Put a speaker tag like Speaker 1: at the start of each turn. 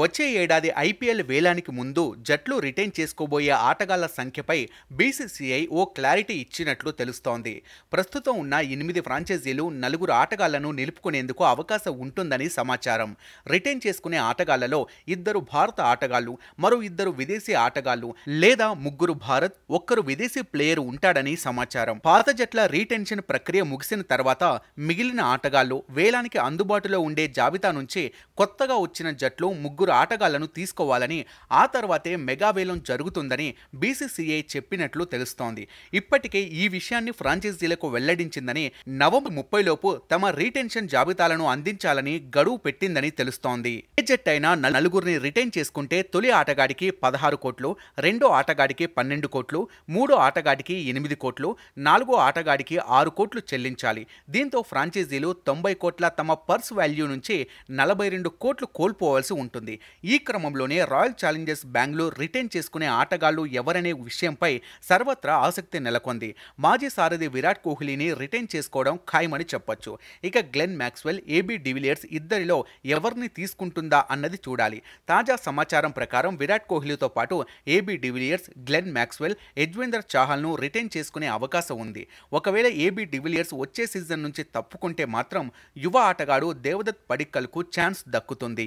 Speaker 1: వచ్చే ఏడాది ఐపీఎల్ వేలానికి ముందు జట్లు రిటైన్ చేసుకోబోయే ఆటగాళ్ల సంఖ్యపై బీసీసీఐ ఓ క్లారిటీ ఇచ్చినట్లు తెలుస్తోంది ప్రస్తుతం ఉన్న ఎనిమిది ఫ్రాంచైజీలు నలుగురు ఆటగాళ్లను నిలుపుకునేందుకు అవకాశం ఉంటుందని సమాచారం రిటైన్ చేసుకునే ఆటగాళ్లలో ఇద్దరు భారత ఆటగాళ్లు మరో ఇద్దరు విదేశీ ఆటగాళ్లు లేదా ముగ్గురు భారత్ ఒక్కరు విదేశీ ప్లేయర్ ఉంటాడని సమాచారం పాత జట్ల రీటెన్షన్ ప్రక్రియ ముగిసిన తర్వాత మిగిలిన ఆటగాళ్లు వేలానికి అందుబాటులో ఉండే జాబితా నుంచి కొత్తగా వచ్చిన జట్లు ముగ్గురు ముగ్గురు ఆటగాళ్లను తీసుకోవాలని ఆ తర్వాతే మెగావేలం జరుగుతుందని బీసీసీఐ చెప్పినట్లు తెలుస్తోంది ఇప్పటికే ఈ విషయాన్ని ఫ్రాంచైజీలకు వెల్లడించిందని నవంబర్ ముప్పైలోపు తమ రీటెన్షన్ జాబితాలను అందించాలని గడువు పెట్టిందని తెలుస్తోంది ఏ జట్ అయినా నలుగురిని రిటైన్ చేసుకుంటే తొలి ఆటగాడికి పదహారు కోట్లు రెండో ఆటగాడికి పన్నెండు కోట్లు మూడో ఆటగాడికి ఎనిమిది కోట్లు నాలుగో ఆటగాడికి ఆరు కోట్లు చెల్లించాలి దీంతో ఫ్రాంచైజీలు తొంభై కోట్ల తమ పర్స్ వాల్యూ నుంచి నలభై రెండు కోట్లు కోల్పోవాల్సి ఉంటుంది జరిగింది ఈ క్రమంలోనే రాయల్ ఛాలెంజర్స్ బెంగళూరు రిటైన్ చేసుకునే ఆటగాళ్లు ఎవరనే విషయంపై సర్వత్రా ఆసక్తి నెలకొంది మాజీ సారథి విరాట్ కోహ్లీని రిటైన్ చేసుకోవడం ఖాయమని చెప్పొచ్చు ఇక గ్లెన్ మ్యాక్స్వెల్ ఏబీ డివిలియర్స్ ఇద్దరిలో ఎవరిని తీసుకుంటుందా అన్నది చూడాలి తాజా సమాచారం ప్రకారం విరాట్ కోహ్లీతో పాటు AB de Villiers Glenn Maxwell Yuzvendra చాహల్ను రిటైన్ చేసుకునే అవకాశం ఉంది ఒకవేళ ఏబీ డివిలియర్స్ వచ్చే సీజన్ నుంచి తప్పుకుంటే మాత్రం యువ ఆటగాడు దేవదత్ పడిక్కల్కు ఛాన్స్ దక్కుతుంది